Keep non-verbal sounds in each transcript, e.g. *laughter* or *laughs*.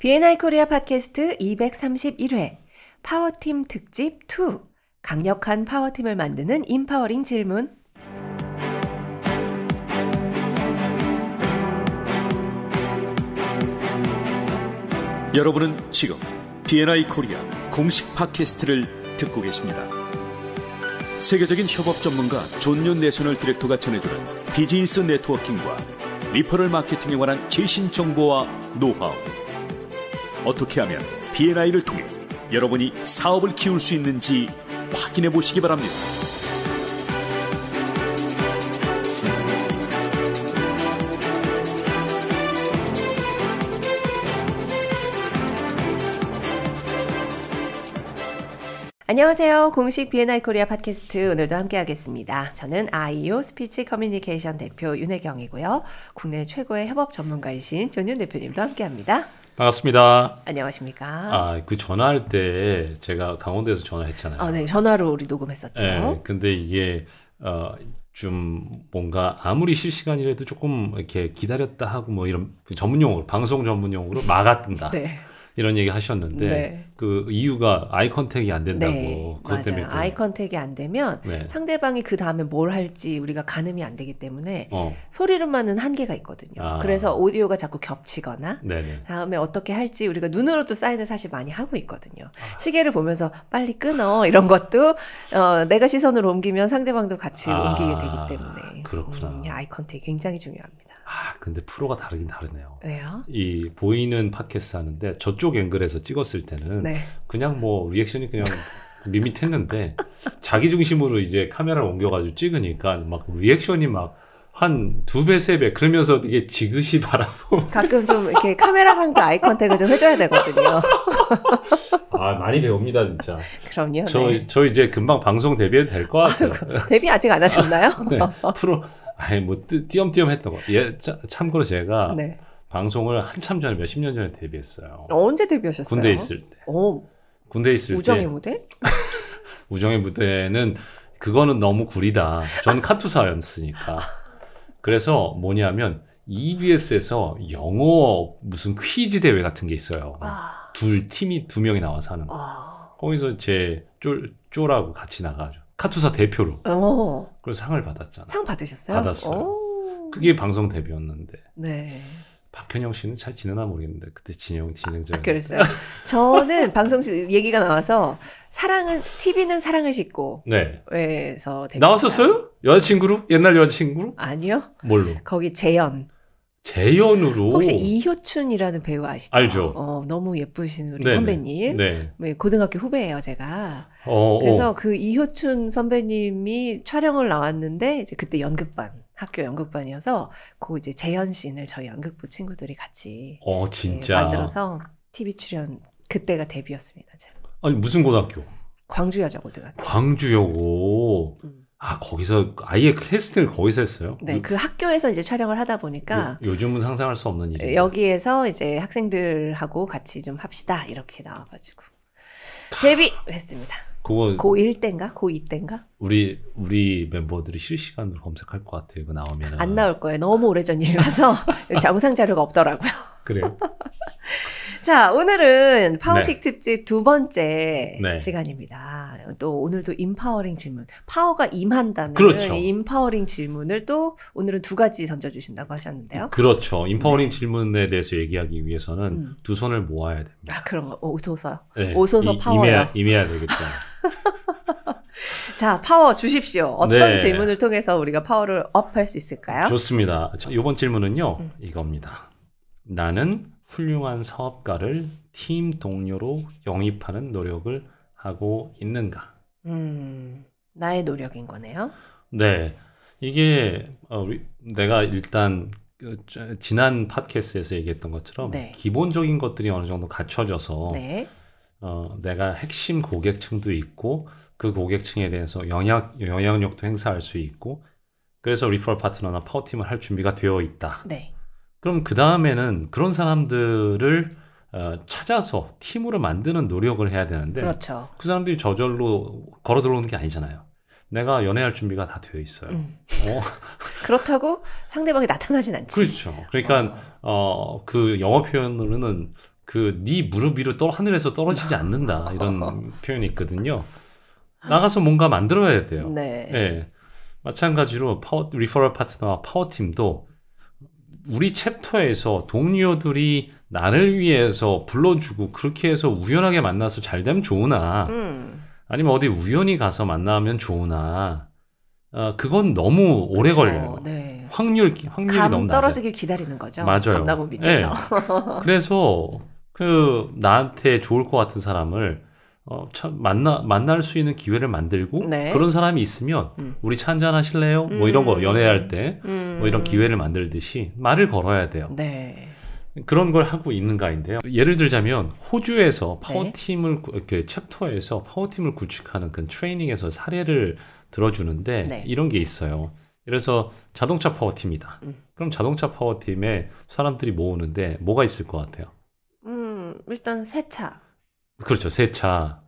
비엔 b 이 코리아 팟캐스트 231회 파워팀 특집 2 강력한 파워팀을 만드는 인파워링 질문 여러분은 지금 비엔 b 이 코리아 공식 팟캐스트를 듣고 계십니다. 세계적인 협업 전문가 존윤 내셔널 디렉터가 전해주는 비즈니스 네트워킹과 리퍼럴 마케팅에 관한 최신 정보와 노하우 어떻게 하면 B&I를 통해 여러분이 사업을 키울 수 있는지 확인해 보시기 바랍니다. 안녕하세요. 공식 B&I 코리아 팟캐스트 오늘도 함께하겠습니다. 저는 IEO 스피치 커뮤니케이션 대표 윤혜경이고요. 국내 최고의 협업 전문가이신 조윤 대표님도 함께합니다. 반갑습니다. 안녕하십니까. 아, 그 전화할 때 제가 강원도에서 전화했잖아요. 아, 네. 전화로 우리 녹음했었죠. 네, 근데 이게 어, 좀 뭔가 아무리 실시간이라도 조금 이렇게 기다렸다 하고 뭐 이런 전문 용어로 방송 전문 용어로 막아뜬다. 네. 이런 얘기 하셨는데 네. 그 이유가 아이 컨택이 안 된다고 네, 그것 맞아요. 아이 컨택이 안 되면 네. 상대방이 그 다음에 뭘 할지 우리가 가늠이 안 되기 때문에 어. 소리로만은 한계가 있거든요. 아. 그래서 오디오가 자꾸 겹치거나 네네. 다음에 어떻게 할지 우리가 눈으로도 사인을 사실 많이 하고 있거든요. 아. 시계를 보면서 빨리 끊어 이런 것도 어, 내가 시선을 옮기면 상대방도 같이 아. 옮기게 되기 때문에 그렇구나. 음, 아이 컨택이 굉장히 중요합니다. 아, 근데 프로가 다르긴 다르네요. 왜요? 이 보이는 팟캐스트 하는데 저쪽 앵글에서 찍었을 때는 네. 그냥 뭐 리액션이 그냥 밋밋했는데 자기 중심으로 이제 카메라를 옮겨가지고 찍으니까 막 리액션이 막 한 두 배 세 배 그러면서 이게 지그시 바라보 가끔 좀 이렇게 카메라랑도 아이 컨택을 좀 해줘야 되거든요. 아 많이 배웁니다 진짜. 그럼요. 저저 네. 저 이제 금방 방송 데뷔해도 될 것 같아요. 아이고, 데뷔 아직 안 하셨나요? 네, 프로 아니 뭐 띄, 띄엄띄엄 했던 거. 예, 참, 참고로 제가 네. 방송을 한참 전에 몇십 년 전에 데뷔했어요. 어, 언제 데뷔하셨어요? 군대 있을 때. 오. 어. 군대 있을 우정의 때. 무대? *laughs* 우정의 무대는 그거는 너무 구리다. 전 *laughs* 카투사였으니까. 그래서 뭐냐면 EBS에서 영어 무슨 퀴즈 대회 같은 게 있어요. 아. 둘 팀이 두 명이 나와서 하는 거. 아. 거기서 제 쫄, 쫄하고 같이 나가죠. 카투사 대표로. 오. 어. 그래서 상을 받았잖아요. 상 받으셨어요? 받았어요. 오. 그게 방송 데뷔였는데. 네. 박현영 씨는 잘 지내나 모르겠는데 그때 진영 진영자. 아, 그랬어요. 저는 *laughs* 방송 얘기가 나와서 사랑은 TV는 사랑을 싣고. 네. 에서 나왔었어요? 여자친구로? 옛날 여자친구로? 아니요. 뭘로? 거기 재현. 재연으로 혹시 이효춘이라는 배우 아시죠? 알죠. 어, 너무 예쁘신 우리 네네. 선배님. 네. 네. 고등학교 후배예요, 제가. 어, 어. 그래서 어. 그 이효춘 선배님이 촬영을 나왔는데 이제 그때 연극반 학교 연극반이어서 그 이제 재현 씬을 저희 연극부 친구들이 같이 어, 진짜 네, 만들어서 TV 출연 그때가 데뷔였습니다. 제가. 아니 무슨 고등학교? 광주여자고등학교. 광주여고. 음. 아 거기서 아예 캐스팅을 거기서 했어요? 네, 그 학교에서 이제 촬영을 하다 보니까 요, 즘은 상상할 수 없는 일이 여기에서 이제 학생들하고 같이 좀 합시다 이렇게 나와가지고 데뷔했습니다. 그거 고1 때인가 고2 때인가? 우리 우리 멤버들이 실시간으로 검색할 것 같아요. 그 나오면 안 나올 거예요. 너무 오래전 일이라서 영상 *laughs* 자료가 없더라고요. 그래요? *laughs* 자, 오늘은 파워틱 네. 특집 두 번째 네. 시간입니다. 또 오늘도 임파워링 질문. 파워가 임한다는 그렇죠. 임파워링 질문을 또 오늘은 두 가지 던져주신다고 하셨는데요. 그렇죠. 임파워링 네. 질문에 대해서 얘기하기 위해서는 음. 두 손을 모아야 됩니다. 아, 그런 거. 오소서. 어, 네. 오소서 파워. 임해야, 임해야 되겠죠. *laughs* 자, 파워 주십시오. 어떤 네. 질문을 통해서 우리가 파워를 업할 수 있을까요? 좋습니다. 이번 질문은요, 음. 이겁니다. 나는 훌륭한 사업가를 팀 동료로 영입하는 노력을 하고 있는가? 음, 나의 노력인 거네요. 네. 이게 어, 내가 일단 그 지난 팟캐스트에서 얘기했던 것처럼 네. 기본적인 것들이 어느 정도 갖춰져서 네. 어, 내가 핵심 고객층도 있고 그 고객층에 대해서 영향, 영향력도 행사할 수 있고 그래서 리퍼럴 파트너나 파워팀을 할 준비가 되어 있다. 네. 그럼 그 다음에는 그런 사람들을 어, 찾아서 팀으로 만드는 노력을 해야 되는데 그렇죠. 그 사람들이 저절로 걸어 들어오는 게 아니잖아요. 내가 연애할 준비가 다 되어 있어요. 음. 어. *laughs* 그렇다고 상대방이 나타나진 않지. 그렇죠. 그러니까 어, 그 영어 표현으로는 그 네 무릎 위로 떨 하늘에서 떨어지지 않는다 이런 *laughs* 표현이 있거든요. 나가서 뭔가 만들어야 돼요. 네. 네. 마찬가지로 파워, 리퍼럴 파트너와 파워팀도 우리 챕터에서 동료들이 나를 위해서 불러주고 그렇게 해서 우연하게 만나서 잘 되면 좋으나 음. 아니면 어디 우연히 가서 만나면 좋으나 어, 그건 너무 오래 그렇죠. 걸려요. 네. 확률 확률이 감 너무 떨어지길 기다리는 거죠. 맞아요. 나고 밑에서. 네. 그래서 그 나한테 좋을 것 같은 사람을 어, 참 만나 만날 수 있는 기회를 만들고 네. 그런 사람이 있으면 음. 우리 차 한잔 하실래요? 뭐 이런 거 음. 연애할 때 뭐 이런 음. 기회를 만들듯이 말을 걸어야 돼요. 네. 그런 걸 하고 있는가인데요. 예를 들자면 호주에서 네. 파워팀을 네. 이렇게 챕터에서 파워팀을 구축하는 그 트레이닝에서 사례를 들어주는데 네. 이런 게 있어요. 그래서 자동차 파워팀이다. 음. 그럼 자동차 파워팀에 사람들이 모으는데 뭐가 있을 것 같아요? 음, 일단 세차. 그렇죠. 세차.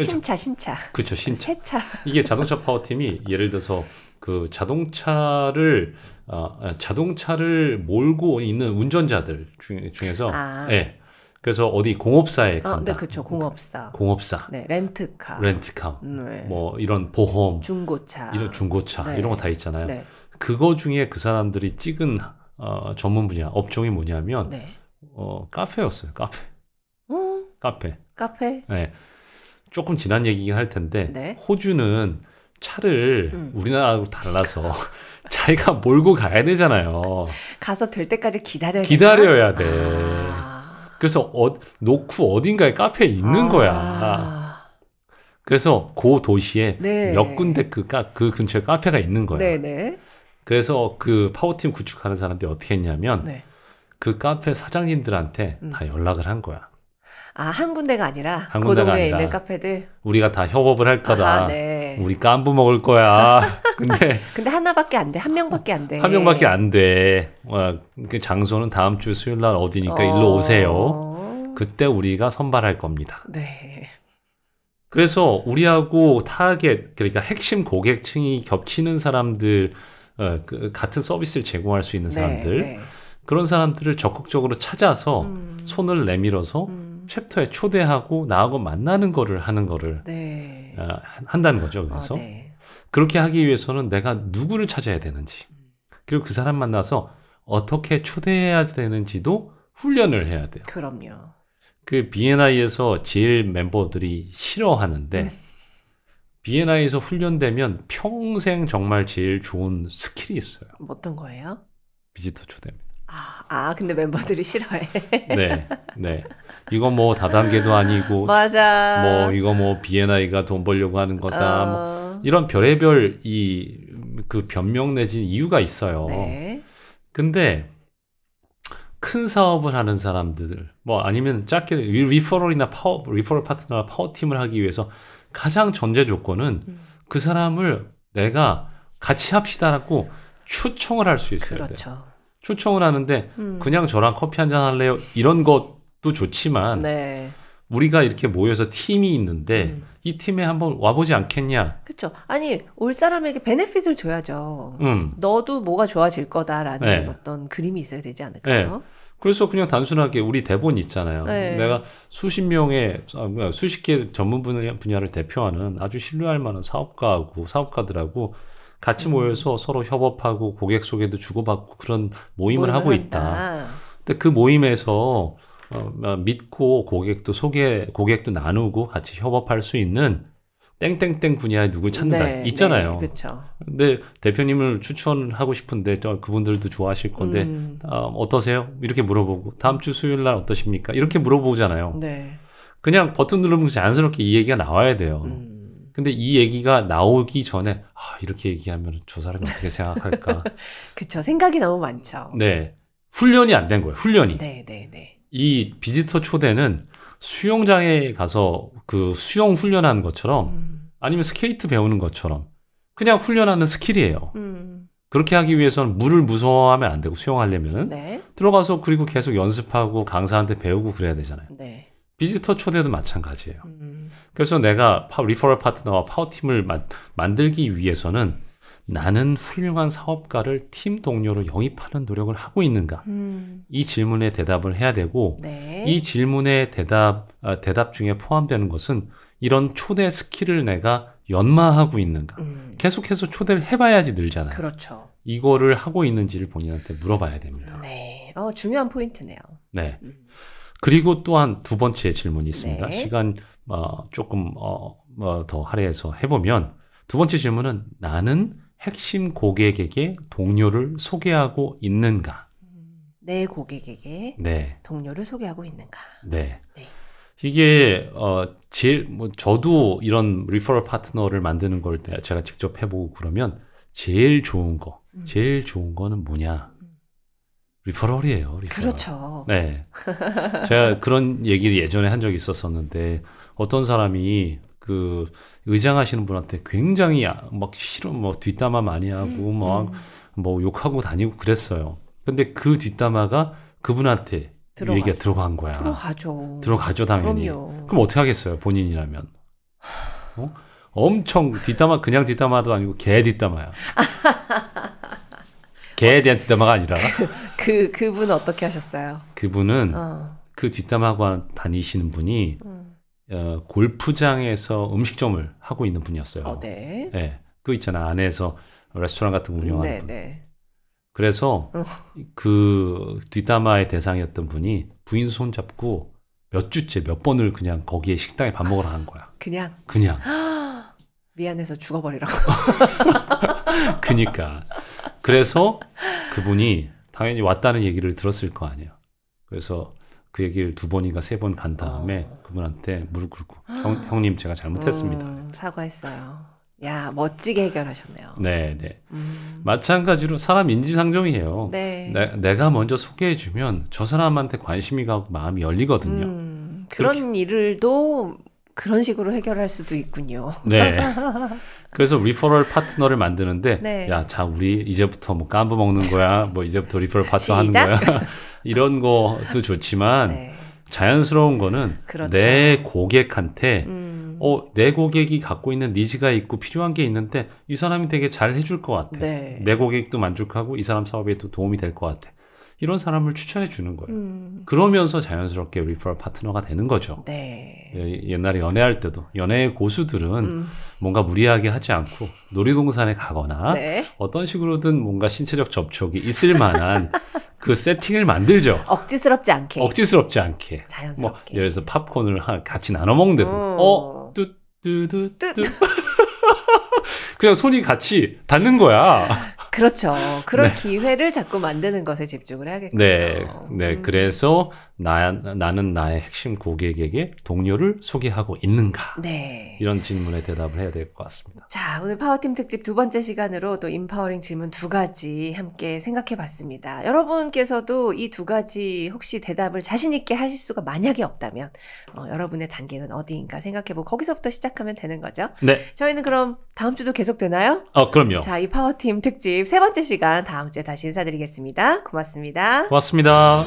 그렇죠. 신차 신차. 그렇죠 신차. 세차. 이게 자동차 파워팀이 예를 들어서 그 자동차를 어, 자동차를 몰고 있는 운전자들 중, 중에서 아. 예. 그래서 어디 공업사에 간다. 아, 네, 그렇죠. 그러니까 공업사. 공업사. 네, 렌트카. 렌트카. 네. 뭐 이런 보험. 중고차. 이런 중고차 네. 이런 거 다 있잖아요. 네. 그거 중에 그 사람들이 찍은 어, 전문 분야 업종이 뭐냐면 네. 어, 카페였어요. 카페. 어? 카페. 카페. 네. 조금 지난 얘기긴 할 텐데 네? 호주는 차를 음. 우리나라하고 달라서 *laughs* 자기가 몰고 가야 되잖아요. 가서 될 때까지 기다려야 기다려야 돼. 아... 그래서 어, 놓고 어딘가에 카페에 있는 아... 거야. 그래서 그 도시에 네. 몇 군데 그, 까, 그 근처에 카페가 있는 거야. 네네. 네. 그래서 그 파워팀 구축하는 사람들이 어떻게 했냐면 네. 그 카페 사장님들한테 음. 다 연락을 한 거야. 아, 한 군데가 아니라 한 군데가 고동에 아니라 있는 카페들. 우리가 다 협업을 할 거다. 아하, 네. 우리 깐부 먹을 거야. *laughs* 근데 *laughs* 근데 하나밖에 안 돼. 한 명밖에 안 돼. 한 명밖에 안 돼. 와, 그 장소는 다음 주 수요일 날 어디니까 어... 일로 오세요. 그때 우리가 선발할 겁니다. 네. 그래서 우리하고 타겟 그러니까 핵심 고객층이 겹치는 사람들 어, 그, 같은 서비스를 제공할 수 있는 네, 사람들 네, 네. 그런 사람들을 적극적으로 찾아서 음. 손을 내밀어서 음. 챕터에 초대하고 나하고 만나는 거를 하는 거를 네. 아, 한다는 거죠. 아, 그래서 아, 네. 그렇게 하기 위해서는 내가 누구를 찾아야 되는지 그리고 그 사람 만나서 어떻게 초대해야 되는지도 훈련을 해야 돼요. 그럼요. 그 BNI에서 제일 멤버들이 싫어하는데 음. BNI에서 훈련되면 평생 정말 제일 좋은 스킬이 있어요. 어떤 거예요? 비지터 초대입니다. 아, 아 근데 멤버들이 싫어해. *laughs* 네, 네. 이거 뭐 다단계도 아니고, *laughs* 맞아. 뭐 이거 뭐 비엔아이가 돈 벌려고 하는 거다. 뭐 어... 뭐 이런 별의별 이그 변명 내진 이유가 있어요. 네. 근데 큰 사업을 하는 사람들, 뭐 아니면 짧게 리퍼럴이나 파워, 리퍼럴 파트너나 파워팀을 하기 위해서 가장 전제 조건은 음. 그 사람을 내가 같이 합시다라고 초청을 할 수 있어야 그렇죠. 돼요. 초청을 하는데 음. 그냥 저랑 커피 한 잔 할래요? 이런 것도 좋지만 네. 우리가 이렇게 모여서 팀이 있는데 음. 이 팀에 한번 와보지 않겠냐? 그렇죠. 아니 올 사람에게 베네핏을 줘야죠. 음. 너도 뭐가 좋아질 거다라는 네. 어떤 그림이 있어야 되지 않을까요? 네. 그래서 그냥 단순하게 우리 대본 있잖아요. 네. 내가 수십 명의 아, 수십 개 전문 분야, 를 대표하는 아주 신뢰할 만한 사업가하고 사업가들하고 같이 음. 모여서 서로 협업하고 고객 소개도 주고받고 그런 모임을, 모임을 하고 있다. 한다. 근데 그 모임에서 어, 믿고 고객도 소개, 고객도 나누고 같이 협업할 수 있는 땡땡땡 분야에 누굴 찾는다 네, 있잖아요. 네, 그렇 근데 대표님을 추천하고 싶은데 그분들도 좋아하실 건데 음. 아, 어, 떠세요 이렇게 물어보고 다음 주 수요일 날 어떠십니까? 이렇게 물어보잖아요. 네. 그냥 버튼 누르면 자연스럽게 이 얘기가 나와야 돼요. 음. 근데 이 얘기가 나오기 전에 아, 이렇게 얘기하면 저 사람이 어떻게 생각할까? *laughs* 그쵸 생각이 너무 많죠. 네 훈련이 안 된 거예요. 훈련이. 네네네. 네, 네. 이 비지터 초대는 수영장에 가서 그 수영 훈련하는 것처럼 음. 아니면 스케이트 배우는 것처럼 그냥 훈련하는 스킬이에요. 음. 그렇게 하기 위해서는 물을 무서워하면 안 되고 수영하려면 네. 들어가서 그리고 계속 연습하고 강사한테 배우고 그래야 되잖아요. 네. 비지터 초대도 마찬가지예요. 음. 그래서 내가 파, 리퍼럴 파트너와 파워팀을 마, 만들기 위해서는 나는 훌륭한 사업가를 팀 동료로 영입하는 노력을 하고 있는가? 음. 이 질문에 대답을 해야 되고 네. 이 질문의 대답 아, 대답 중에 포함되는 것은 이런 초대 스킬을 내가 연마하고 있는가? 음. 계속해서 초대를 해봐야지 늘잖아요. 그렇죠. 이거를 하고 있는지를 본인한테 물어봐야 됩니다. 네, 어, 중요한 포인트네요. 네. 음. 그리고 또한 두 번째 질문이 있습니다. 네. 시간 어, 조금 어, 어, 더 할애해서 해보면 두 번째 질문은 나는 핵심 고객에게 동료를 소개하고 있는가? 음, 내 고객에게 네. 동료를 소개하고 있는가? 네. 네. 이게 어 제일 뭐 저도 이런 리퍼럴 파트너를 만드는 걸 제가 직접 해보고 그러면 제일 좋은 거, 음. 제일 좋은 거는 뭐냐? 리퍼럴이에요. 리퍼럴. 그렇죠. 네. 제가 그런 얘기를 예전에 한 적이 있었었는데 어떤 사람이 그 의장하시는 분한테 굉장히 막 싫어 뭐 뒷담화 많이 하고 막뭐 음. 음. 뭐 욕하고 다니고 그랬어요. 근데 그 뒷담화가 그분한테 들어가 얘기가 들어간 거야. 들어가죠. 들어가죠 당연히. 그럼요. 그럼 어떻게 하겠어요 본인이라면? 어? 엄청 뒷담화 그냥 뒷담화도 아니고 개 뒷담화야. *laughs* 개에 대한 뒷담화가 아니라 그, *laughs* 그 그분 어떻게 하셨어요? 그분은 어. 그 뒷담화가 다니시는 분이 음. 어, 골프장에서 음식점을 하고 있는 분이었어요. 어, 네. 네. 그 있잖아 안에서 레스토랑 같은 거 운영하는 네, 분. 네. 그래서 어. 그 뒷담화의 대상이었던 분이 부인 손 잡고 몇 주째 몇 번을 그냥 거기에 식당에 밥 먹으러 간 거야. 그냥. 그냥. *gasps* 미안해서 죽어버리라고. *laughs* 그니까. 그래서 그분이 당연히 왔다는 얘기를 들었을 거 아니에요. 그래서 그 얘기를 두 번인가 세 번 간 다음에 어. 그분한테 무릎 꿇고 형, 님 제가 잘못했습니다. 음, 사과했어요. 야 멋지게 해결하셨네요. 네, 네. 음. 마찬가지로 사람 인지상정이에요. 네. 내, 가 먼저 소개해주면 저 사람한테 관심이 가고 마음이 열리거든요. 음, 그런 그렇게. 일을도 그런 식으로 해결할 수도 있군요. 네. *laughs* 그래서 리퍼럴 파트너를 만드는데 네. 야, 자 우리 이제부터 뭐 깐부 먹는 거야. 뭐 이제부터 리퍼럴 파트너 하는 거야. *laughs* 이런 것도 좋지만 네. 자연스러운 거는 그렇죠. 내 고객한테 음. 어, 내 고객이 갖고 있는 니즈가 있고 필요한 게 있는데 이 사람이 되게 잘 해줄 것 같아. 네. 내 고객도 만족하고 이 사람 사업에도 도움이 될 것 같아. 이런 사람을 추천해 주는 거예요. 음. 그러면서 자연스럽게 리퍼럴 파트너가 되는 거죠. 네. 예, 옛날에 연애할 때도 연애의 고수들은 음. 뭔가 무리하게 하지 않고 놀이동산에 가거나 네. 어떤 식으로든 뭔가 신체적 접촉이 있을 만한 *laughs* 그 세팅을 만들죠. 억지스럽지 않게. 억지스럽지 않게. 뭐 자연스럽게. 뭐 예를 들어서 팝콘을 같이 나눠 먹는데도 음. 어, 뚜뚜뚜뚜 어, *laughs* 그냥 손이 같이 닿는 거야. *laughs* 그렇죠. 그럴 네. 기회를 자꾸 만드는 것에 집중을 해야겠군요. 네, 네. 음. 그래서 나, 나는 나의 핵심 고객에게 동료를 소개하고 있는가? 네. 이런 질문에 대답을 해야 될 것 같습니다. 자, 오늘 파워팀 특집 두 번째 시간으로 또 인파워링 질문 두 가지 함께 생각해 봤습니다. 여러분께서도 이 두 가지 혹시 대답을 자신있게 하실 수가 만약에 없다면 어, 여러분의 단계는 어디인가 생각해 보고 거기서부터 시작하면 되는 거죠. 네. 저희는 그럼 다음 주도 계속 되나요? 어, 그럼요. 자, 이 파워팀 특집 세 번째 시간 다음 주에 다시 인사드리겠습니다. 고맙습니다. 고맙습니다.